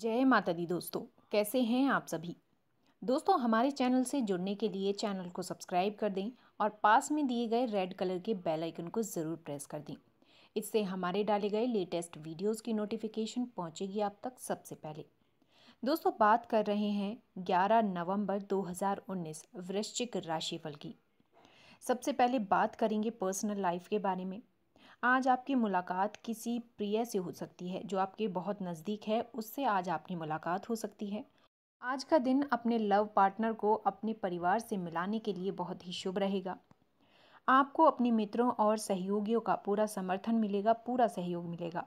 जय माता दी दोस्तों कैसे हैं आप सभी दोस्तों हमारे चैनल से जुड़ने के लिए चैनल को सब्सक्राइब कर दें और पास में दिए गए रेड कलर के बेल आइकन को ज़रूर प्रेस कर दें इससे हमारे डाले गए लेटेस्ट वीडियोस की नोटिफिकेशन पहुंचेगी आप तक सबसे पहले दोस्तों बात कर रहे हैं 11 नवंबर 2019 वृश्चिक राशिफल की सबसे पहले बात करेंगे पर्सनल लाइफ के बारे में आज आपकी मुलाकात किसी प्रिय से हो सकती है जो आपके बहुत नज़दीक है उससे आज आपकी मुलाकात हो सकती है आज का दिन अपने लव पार्टनर को अपने परिवार से मिलाने के लिए बहुत ही शुभ रहेगा आपको अपने मित्रों और सहयोगियों का पूरा समर्थन मिलेगा पूरा सहयोग मिलेगा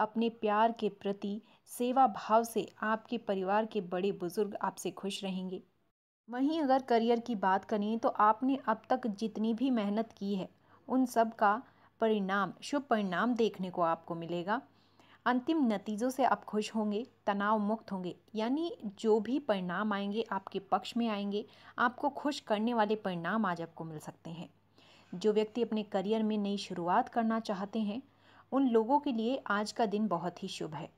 अपने प्यार के प्रति सेवा भाव से आपके परिवार के बड़े बुजुर्ग आपसे खुश रहेंगे वहीं अगर करियर की बात करें तो आपने अब तक जितनी भी मेहनत की है उन सब का परिणाम शुभ परिणाम देखने को आपको मिलेगा अंतिम नतीजों से आप खुश होंगे तनाव मुक्त होंगे यानी जो भी परिणाम आएंगे आपके पक्ष में आएंगे आपको खुश करने वाले परिणाम आज आपको मिल सकते हैं जो व्यक्ति अपने करियर में नई शुरुआत करना चाहते हैं उन लोगों के लिए आज का दिन बहुत ही शुभ है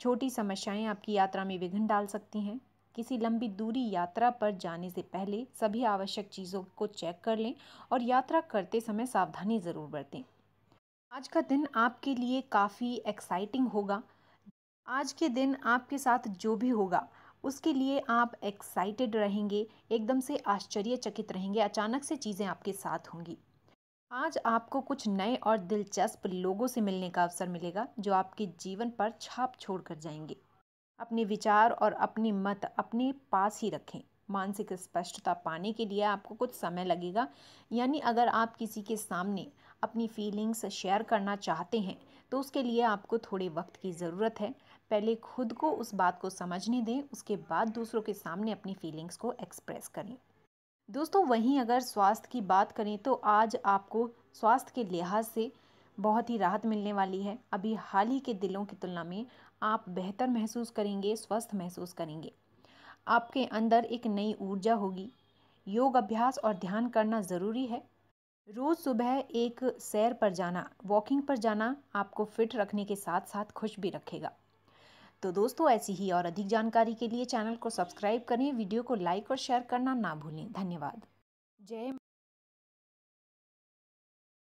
छोटी समस्याएं आपकी यात्रा में विघ्न डाल सकती हैं किसी लंबी दूरी यात्रा पर जाने से पहले सभी आवश्यक चीज़ों को चेक कर लें और यात्रा करते समय सावधानी ज़रूर बरतें आज का दिन आपके लिए काफ़ी एक्साइटिंग होगा आज के दिन आपके साथ जो भी होगा उसके लिए आप एक्साइटेड रहेंगे एकदम से आश्चर्यचकित रहेंगे अचानक से चीज़ें आपके साथ होंगी आज आपको कुछ नए और दिलचस्प लोगों से मिलने का अवसर मिलेगा जो आपके जीवन पर छाप छोड़ कर जाएंगे अपने विचार और अपनी मत अपने पास ही रखें मानसिक स्पष्टता पाने के लिए आपको कुछ समय लगेगा यानी अगर आप किसी के सामने अपनी फीलिंग्स शेयर करना चाहते हैं तो उसके लिए आपको थोड़े वक्त की ज़रूरत है पहले खुद को उस बात को समझने दें उसके बाद दूसरों के सामने अपनी फीलिंग्स को एक्सप्रेस करें दोस्तों वहीं अगर स्वास्थ्य की बात करें तो आज आपको स्वास्थ्य के लिहाज से बहुत ही राहत मिलने वाली है अभी हाल ही के दिलों की तुलना में आप बेहतर महसूस करेंगे स्वस्थ महसूस करेंगे आपके अंदर एक नई ऊर्जा होगी योग अभ्यास और ध्यान करना ज़रूरी है रोज़ सुबह एक सैर पर जाना वॉकिंग पर जाना आपको फिट रखने के साथ साथ खुश भी रखेगा तो दोस्तों ऐसी ही और अधिक जानकारी के लिए चैनल को सब्सक्राइब करें वीडियो को लाइक और शेयर करना ना भूलें धन्यवाद जय